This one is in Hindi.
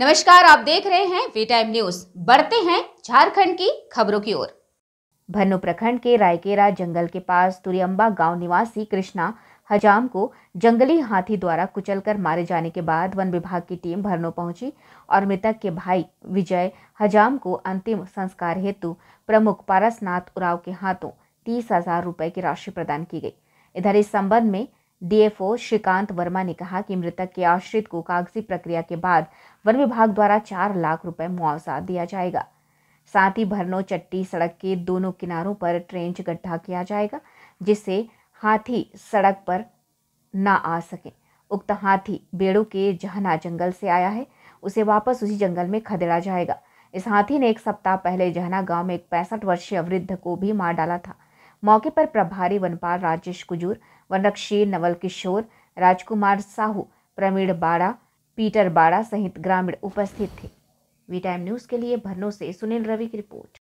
नमस्कार आप देख रहे हैं वी टाइम न्यूज बढ़ते हैं झारखंड की खबरों की ओर भन्नो प्रखंड के रायकेरा जंगल के पास तुरियम्बा गांव निवासी कृष्णा हजाम को जंगली हाथी द्वारा कुचलकर मारे जाने के बाद वन विभाग की टीम भरनो पहुंची और मृतक के भाई विजय हजाम को अंतिम संस्कार हेतु प्रमुख पारसनाथ उराव के हाथों तीस हजार रुपए की राशि प्रदान की गई इधर इस संबंध में डीएफओ श्रीकांत वर्मा ने कहा कि मृतक के आश्रित को कागजी प्रक्रिया के बाद वन विभाग द्वारा चार लाख रुपए मुआवजा दिया जाएगा साथ ही भरनो चट्टी सड़क के दोनों किनारों पर ट्रेंच गड्ढा किया जाएगा जिससे हाथी सड़क पर ना आ सके उक्त हाथी बेड़ो के जहना जंगल से आया है उसे वापस उसी जंगल में खदेड़ा जाएगा इस हाथी ने एक सप्ताह पहले जहना गांव में एक पैंसठ वर्षीय वृद्ध को भी मार डाला था मौके पर प्रभारी वनपाल राजेश कुजूर वनक्षी नवल किशोर राजकुमार साहू प्रवीण बाड़ा पीटर बाड़ा सहित ग्रामीण उपस्थित थे वी टाइम न्यूज़ के लिए भरनों से सुनील रवि की रिपोर्ट